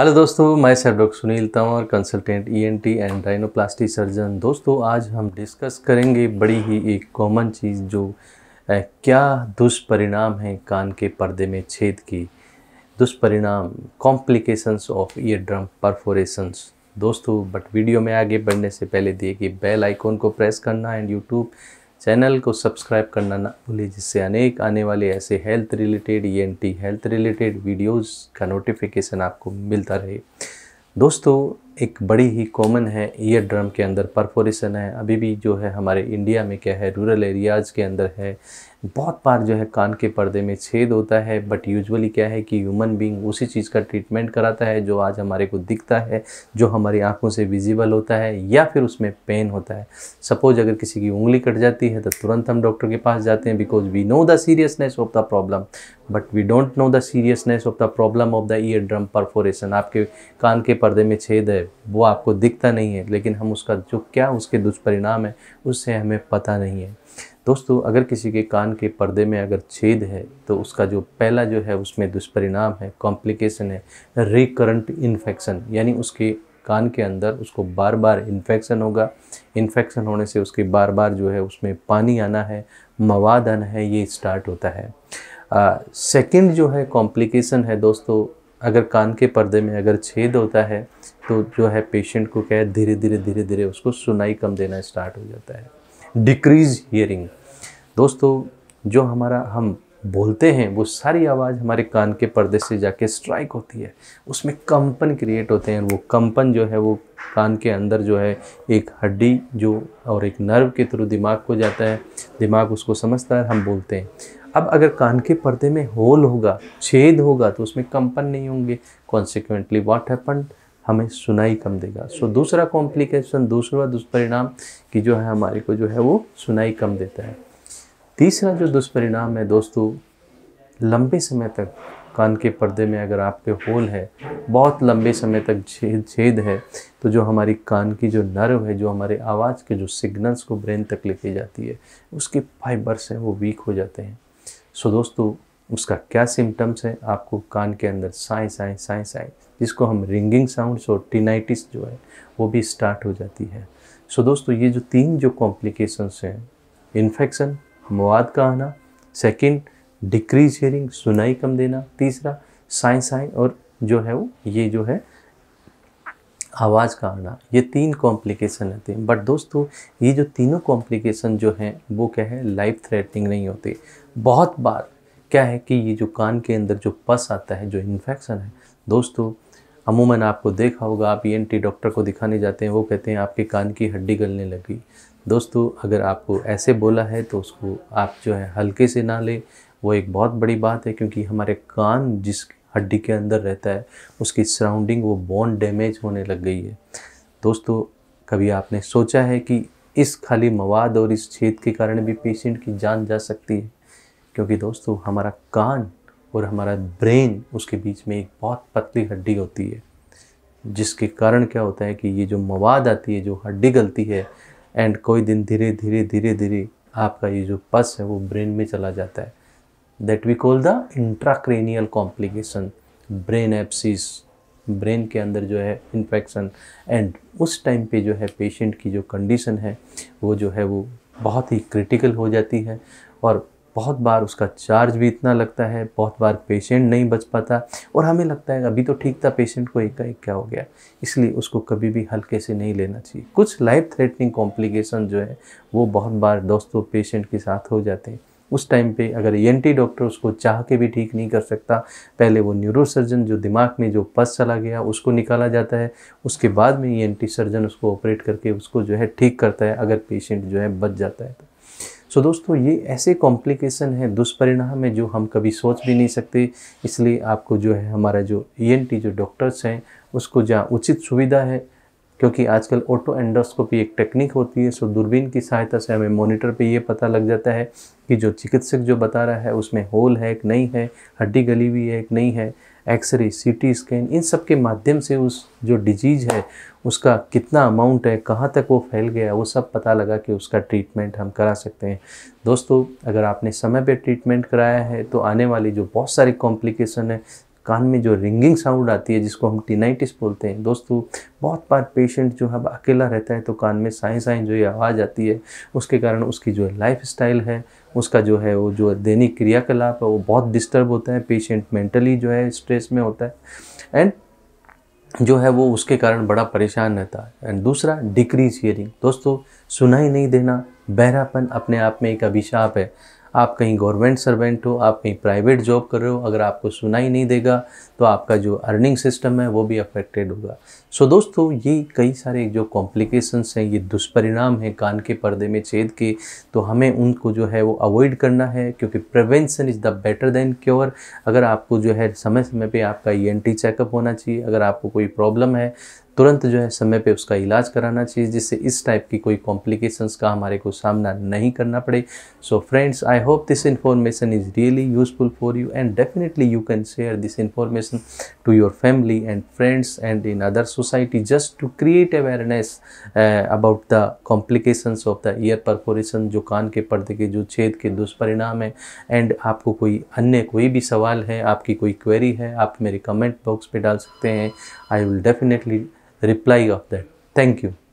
Hello दोस्तों मैं sir doctor Sunil Tanwar consultant ENT and rhinoplasty surgeon दोस्तों आज हम डिस्कस करेंगे बड़ी ही एक कॉमन चीज़ जो ए, क्या दुष्परिणाम है कान के पर्दे में छेद की दुष्परिणाम complications of ear drum perforations दोस्तों बट वीडियो में आगे बढ़ने से पहले दिए कि बेल आइकॉन को प्रेस करना एंड यूट्यूब चैनल को सब्सक्राइब करना ना भूलें जिससे अनेक आने वाले ऐसे हेल्थ रिलेटेड ई हेल्थ रिलेटेड वीडियोज़ का नोटिफिकेशन आपको मिलता रहे दोस्तों एक बड़ी ही कॉमन है ईयर ड्रम के अंदर परफोरेशन है अभी भी जो है हमारे इंडिया में क्या है रूरल एरियाज़ के अंदर है बहुत बार जो है कान के पर्दे में छेद होता है बट यूजुअली क्या है कि ह्यूमन बीइंग उसी चीज़ का ट्रीटमेंट कराता है जो आज हमारे को दिखता है जो हमारी आंखों से विजिबल होता है या फिर उसमें पेन होता है सपोज अगर किसी की उंगली कट जाती है तो तुरंत हम डॉक्टर के पास जाते हैं because we know the seriousness of the problem but we don't know the seriousness of the problem of the ear drum perforation आपके कान के पर्दे में छेद है वो आपको दिखता नहीं है लेकिन हम उसका जो क्या उसके दुष्परिणाम है उससे हमें पता नहीं है दोस्तों अगर किसी के कान के पर्दे में अगर छेद है तो उसका जो पहला जो है उसमें दुष्परिणाम है कॉम्प्लिकेशन है रिकरेंट इन्फेक्शन यानी उसके कान के अंदर उसको बार बार इन्फेक्शन होगा इन्फेक्शन होने से उसके बार बार जो है उसमें पानी आना है मवाद आना है ये स्टार्ट होता है सेकंड जो है कॉम्प्लिकेशन है दोस्तों अगर कान के पर्दे में अगर छेद होता है तो जो है पेशेंट को क्या है धीरे धीरे धीरे धीरे उसको सुनाई कम देना स्टार्ट हो जाता है डिक्रीज हियरिंग दोस्तों जो हमारा हम बोलते हैं वो सारी आवाज़ हमारे कान के पर्दे से जाके स्ट्राइक होती है उसमें कंपन क्रिएट होते हैं वो कंपन जो है वो कान के अंदर जो है एक हड्डी जो और एक नर्व के थ्रू दिमाग को जाता है दिमाग उसको समझता है हम बोलते हैं अब अगर कान के पर्दे में होल होगा छेद होगा तो उसमें कंपन नहीं होंगे कॉन्सिक्वेंटली वॉट हैपन हमें सुनाई कम देगा सो so, दूसरा कॉम्प्लिकेशन दूसरा दुष्परिणाम कि जो है हमारे को जो है वो सुनाई कम देता है तीसरा जो दुष्परिणाम है दोस्तों लंबे समय तक कान के पर्दे में अगर आपके होल है बहुत लंबे समय तक छेद छेद है तो जो हमारी कान की जो नर्व है जो हमारे आवाज़ के जो सिग्नल्स को ब्रेन तक लेके जाती है उसके फाइबर्स हैं वो वीक हो जाते हैं सो दोस्तों उसका क्या सिम्टम्स है आपको कान के अंदर साए साए साइंस साए जिसको हम रिंगिंग साउंड्स और टीनाइटिस जो है वो भी स्टार्ट हो जाती है सो so दोस्तों ये जो तीन जो कॉम्प्लिकेशंस हैं इन्फेक्शन मवाद का आना सेकेंड डिक्रीज हियरिंग सुनाई कम देना तीसरा साइंस साइं और जो है वो ये जो है आवाज़ का आना ये तीन कॉम्प्लिकेशन रहते हैं बट दोस्तों ये जो तीनों कॉम्प्लिकेशन जो हैं वो क्या है लाइफ थ्रेटनिंग नहीं होते बहुत बार क्या है कि ये जो कान के अंदर जो पस आता है जो इन्फेक्शन है दोस्तों अमूमन आपको देखा होगा आप ई e डॉक्टर को दिखाने जाते हैं वो कहते हैं आपके कान की हड्डी गलने लगी दोस्तों अगर आपको ऐसे बोला है तो उसको आप जो है हल्के से ना लें वो एक बहुत बड़ी बात है क्योंकि हमारे कान जिस हड्डी के अंदर रहता है उसकी सराउंडिंग वो बोन डैमेज होने लग गई है दोस्तों कभी आपने सोचा है कि इस खाली मवाद और इस छेद के कारण भी पेशेंट की जान जा सकती है क्योंकि दोस्तों हमारा कान और हमारा ब्रेन उसके बीच में एक बहुत पतली हड्डी होती है जिसके कारण क्या होता है कि ये जो मवाद आती है जो हड्डी गलती है एंड कोई दिन धीरे धीरे धीरे धीरे आपका ये जो पस है वो ब्रेन में चला जाता है that we call the intracranial complication brain abscess brain के अंदर जो है इन्फेक्शन एंड उस टाइम पे जो है पेशेंट की जो कंडीशन है वो जो है वो बहुत ही क्रिटिकल हो जाती है और बहुत बार उसका चार्ज भी इतना लगता है बहुत बार पेशेंट नहीं बच पाता और हमें लगता है अभी तो ठीक था पेशेंट को एक का एक क्या हो गया इसलिए उसको कभी भी हल्के से नहीं लेना चाहिए कुछ लाइफ थ्रेटनिंग कॉम्प्लिकेशन जो है वो बहुत बार दोस्तों पेशेंट के साथ हो जाते हैं उस टाइम पे अगर ई e डॉक्टर उसको चाह के भी ठीक नहीं कर सकता पहले वो न्यूरोसर्जन जो दिमाग में जो पस चला गया उसको निकाला जाता है उसके बाद में ई एन सर्जन उसको ऑपरेट करके उसको जो है ठीक करता है अगर पेशेंट जो है बच जाता है तो सो so, दोस्तों ये ऐसे कॉम्प्लिकेशन हैं दुष्परिणाम है जो हम कभी सोच भी नहीं सकते इसलिए आपको जो है हमारा जो ई e जो डॉक्टर्स हैं उसको जहाँ उचित सुविधा है क्योंकि आजकल ऑटो एंडोस्कोपी एक टेक्निक होती है सो दूरबीन की सहायता से हमें मॉनिटर पे ये पता लग जाता है कि जो चिकित्सक जो बता रहा है उसमें होल है कि नहीं है हड्डी गली हुई है कि नहीं है एक्सरे सीटी स्कैन इन सब के माध्यम से उस जो डिजीज़ है उसका कितना अमाउंट है कहाँ तक वो फैल गया वो सब पता लगा कि उसका ट्रीटमेंट हम करा सकते हैं दोस्तों अगर आपने समय पे ट्रीटमेंट कराया है तो आने वाली जो बहुत सारी कॉम्प्लिकेशन है कान में जो रिंगिंग साउंड आती है जिसको हम टीनाइटिस बोलते हैं दोस्तों बहुत बार पेशेंट जो है अकेला रहता है तो कान में साएँ साएँ जो ये आवाज़ आती है उसके कारण उसकी जो लाइफ स्टाइल है उसका जो है वो जो दैनिक क्रियाकलाप है वो बहुत डिस्टर्ब होता है पेशेंट मेंटली जो है स्ट्रेस में होता है एंड जो है वो उसके कारण बड़ा परेशान रहता है एंड दूसरा डिक्रीज हियरिंग दोस्तों सुनाई नहीं देना बहरापन अपने आप में एक अभिशाप है आप कहीं गवर्नमेंट सर्वेंट हो आप कहीं प्राइवेट जॉब कर रहे हो अगर आपको सुनाई नहीं देगा तो आपका जो अर्निंग सिस्टम है वो भी अफेक्टेड होगा सो so, दोस्तों ये कई सारे जो कॉम्प्लिकेशंस हैं ये दुष्परिणाम हैं कान के पर्दे में छेद के तो हमें उनको जो है वो अवॉइड करना है क्योंकि prevention is the better than cure अगर आपको जो है समय समय पर आपका ई e चेकअप होना चाहिए अगर आपको कोई प्रॉब्लम है तुरंत जो है समय पे उसका इलाज कराना चाहिए जिससे इस टाइप की कोई कॉम्प्लिकेशंस का हमारे को सामना नहीं करना पड़े so friends I hope this information is really useful for you and definitely you can share this information to your family and friends and in other society just to create awareness about the complications of the ear perforation जो कान के पर्दे के जो छेद के दुष्परिणाम हैं एंड आपको कोई अन्य कोई भी सवाल है आपकी कोई क्वेरी है आप मेरे कमेंट बॉक्स पर डाल सकते हैं I will definitely reply of that. Thank you.